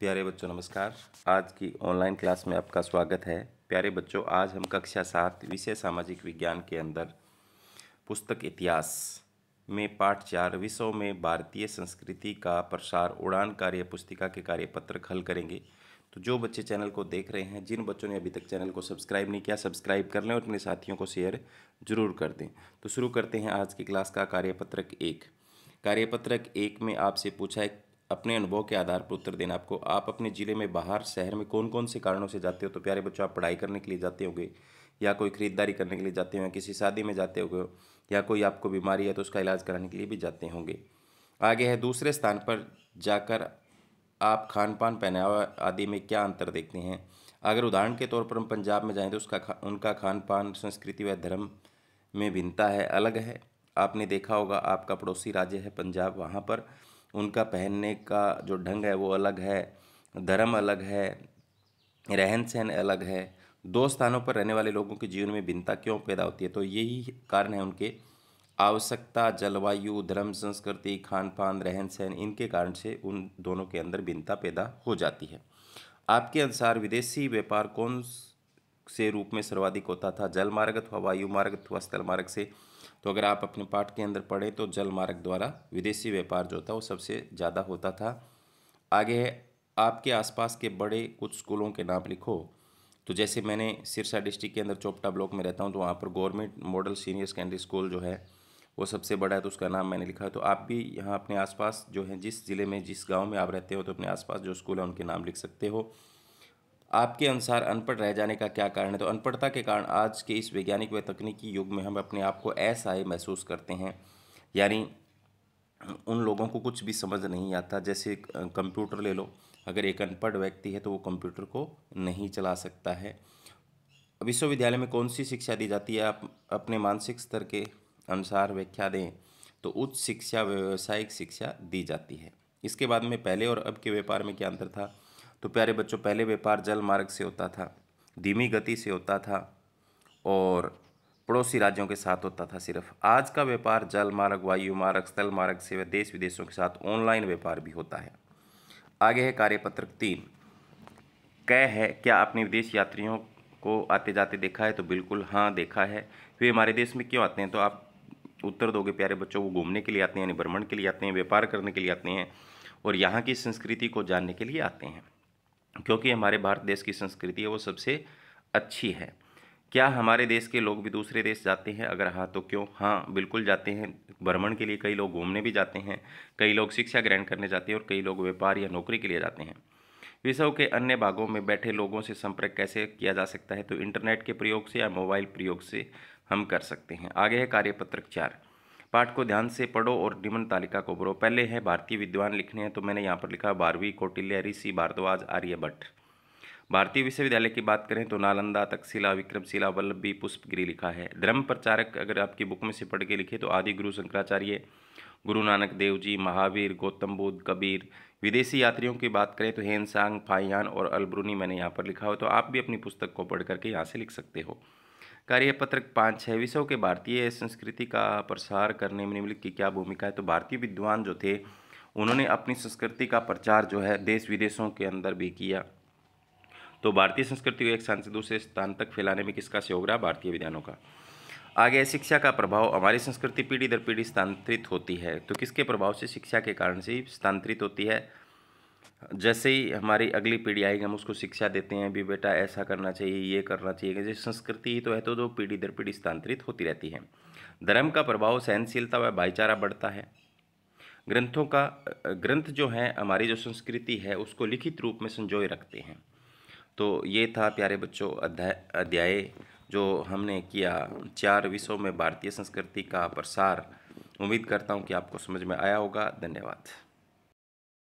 प्यारे बच्चों नमस्कार आज की ऑनलाइन क्लास में आपका स्वागत है प्यारे बच्चों आज हम कक्षा सात विषय सामाजिक विज्ञान के अंदर पुस्तक इतिहास में पाठ चार विषयों में भारतीय संस्कृति का प्रसार उड़ान कार्य पुस्तिका के कार्यपत्र हल करेंगे तो जो बच्चे चैनल को देख रहे हैं जिन बच्चों ने अभी तक चैनल को सब्सक्राइब नहीं किया सब्सक्राइब कर लें और अपने साथियों को शेयर जरूर कर दें तो शुरू करते हैं आज की क्लास का कार्यपत्रक एक कार्यपत्रक एक में आपसे पूछा है अपने अनुभव के आधार पर उत्तर देना आपको आप अपने ज़िले में बाहर शहर में कौन कौन से कारणों से जाते हो तो प्यारे बच्चों आप पढ़ाई करने के लिए जाते होंगे या कोई ख़रीदारी करने के लिए जाते हो या किसी शादी में जाते हो या कोई आपको बीमारी है तो उसका इलाज कराने के लिए भी जाते होंगे आगे है दूसरे स्थान पर जाकर आप खान पान पहनावा आदि में क्या अंतर देखते हैं अगर उदाहरण के तौर पर हम पंजाब में जाएँ तो उसका खा, उनका खान पान संस्कृति व धर्म में भिन्नता है अलग है आपने देखा होगा आपका पड़ोसी राज्य है पंजाब वहाँ पर उनका पहनने का जो ढंग है वो अलग है धर्म अलग है रहन सहन अलग है दो स्थानों पर रहने वाले लोगों के जीवन में भिन्नता क्यों पैदा होती है तो यही कारण है उनके आवश्यकता जलवायु धर्म संस्कृति खान पान रहन सहन इनके कारण से उन दोनों के अंदर भिन्नता पैदा हो जाती है आपके अनुसार विदेशी व्यापार कौन से रूप में सर्वाधिक होता था जल मार्ग अथवा वायु मार्ग अथवा स्थल मार्ग से तो अगर आप अपने पाठ के अंदर पढ़ें तो जल मार्ग द्वारा विदेशी व्यापार जो था वो सबसे ज़्यादा होता था आगे है आपके आसपास के बड़े कुछ स्कूलों के नाम लिखो तो जैसे मैंने सिरसा डिस्ट्रिक्ट के अंदर चोपटा ब्लॉक में रहता हूँ तो वहाँ पर government model senior secondary school जो है वो सबसे बड़ा है तो उसका नाम मैंने लिखा है तो आप भी यहाँ अपने आसपास जो है जिस ज़िले में जिस गांव में आप रहते हो तो अपने आसपास जो स्कूल है उनके नाम लिख सकते हो आपके अनुसार अनपढ़ रह जाने का क्या कारण है तो अनपढ़ता के कारण आज के इस वैज्ञानिक व तकनीकी युग में हम अपने आप को ही महसूस करते हैं यानी उन लोगों को कुछ भी समझ नहीं आता जैसे कंप्यूटर ले लो अगर एक अनपढ़ व्यक्ति है तो वो कंप्यूटर को नहीं चला सकता है विश्वविद्यालय में कौन सी शिक्षा दी जाती है आप अपने मानसिक स्तर के अनुसार व्याख्या दें तो उच्च शिक्षा व्यावसायिक शिक्षा दी जाती है इसके बाद में पहले और अब के व्यापार में क्या अंतर था तो प्यारे बच्चों पहले व्यापार जल मार्ग से होता था धीमी गति से होता था और पड़ोसी राज्यों के साथ होता था सिर्फ आज का व्यापार जल मार्ग वायु मार्ग स्थल मार्ग से देश विदेशों के साथ ऑनलाइन व्यापार भी होता है आगे है कार्यपत्रक तीन कह है क्या आपने विदेश यात्रियों को आते जाते देखा है तो बिल्कुल हाँ देखा है वे हमारे देश में क्यों आते हैं तो आप उत्तर दोगे प्यारे बच्चों वो घूमने के लिए आते हैं यानी भ्रमण के लिए आते हैं व्यापार करने के लिए आते हैं और यहाँ की संस्कृति को जानने के लिए आते हैं क्योंकि हमारे भारत देश की संस्कृति है वो सबसे अच्छी है क्या हमारे देश के लोग भी दूसरे देश जाते हैं अगर हाँ तो क्यों हाँ बिल्कुल जाते हैं भ्रमण के लिए कई लोग घूमने भी जाते हैं कई लोग शिक्षा ग्रहण करने जाते हैं और कई लोग व्यापार या नौकरी के लिए जाते हैं विश्व के अन्य भागों में बैठे लोगों से संपर्क कैसे किया जा सकता है तो इंटरनेट के प्रयोग से या मोबाइल प्रयोग से हम कर सकते हैं आगे है कार्यपत्रक चार पाठ को ध्यान से पढ़ो और निम्न तालिका को भरो पहले है भारतीय विद्वान लिखने हैं तो मैंने यहाँ पर लिखा बारहवीं कौटिल्य ऋषि भारद्वाज आर्यभट्ट भारतीय विश्वविद्यालय की बात करें तो नालंदा तकशिला विक्रमशिला वल्लभी पुष्पगिरी लिखा है धर्म प्रचारक अगर आपकी बुक में से पढ़ के लिखे तो आदि गुरु शंकराचार्य गुरु नानक देव जी महावीर गौतम बुद्ध कबीर विदेशी यात्रियों की बात करें तो हेनसांग फाइयान और अलब्रुनी मैंने यहाँ पर लिखा हो तो आप भी अपनी पुस्तक को पढ़ करके यहाँ से लिख सकते हो कार्यपत्रक पाँच छः विषयों के भारतीय संस्कृति का प्रसार करने में निम्नलिखित की क्या भूमिका है तो भारतीय विद्वान जो थे उन्होंने अपनी संस्कृति का प्रचार जो है देश विदेशों के अंदर भी किया तो भारतीय संस्कृति को एक स्थान से दूसरे स्थान तक फैलाने में किसका सहयोग रहा भारतीय विद्वानों का आगे शिक्षा का प्रभाव हमारी संस्कृति पीढ़ी दर पीढ़ी स्थानांतरित होती है तो किसके प्रभाव से शिक्षा के कारण से स्थानांतरित होती है जैसे ही हमारी अगली पीढ़ी आएगी हम उसको शिक्षा देते हैं भी बेटा ऐसा करना चाहिए ये करना चाहिए जैसे संस्कृति ही तो है तो दो पीढ़ी दर पीढ़ी स्थानांतरित होती रहती है धर्म का प्रभाव सहनशीलता व भाईचारा बढ़ता है ग्रंथों का ग्रंथ जो है हमारी जो संस्कृति है उसको लिखित रूप में संजोए रखते हैं तो ये था प्यारे बच्चों अध्याय अध्याय जो हमने किया चार विषयों में भारतीय संस्कृति का प्रसार उम्मीद करता हूँ कि आपको समझ में आया होगा धन्यवाद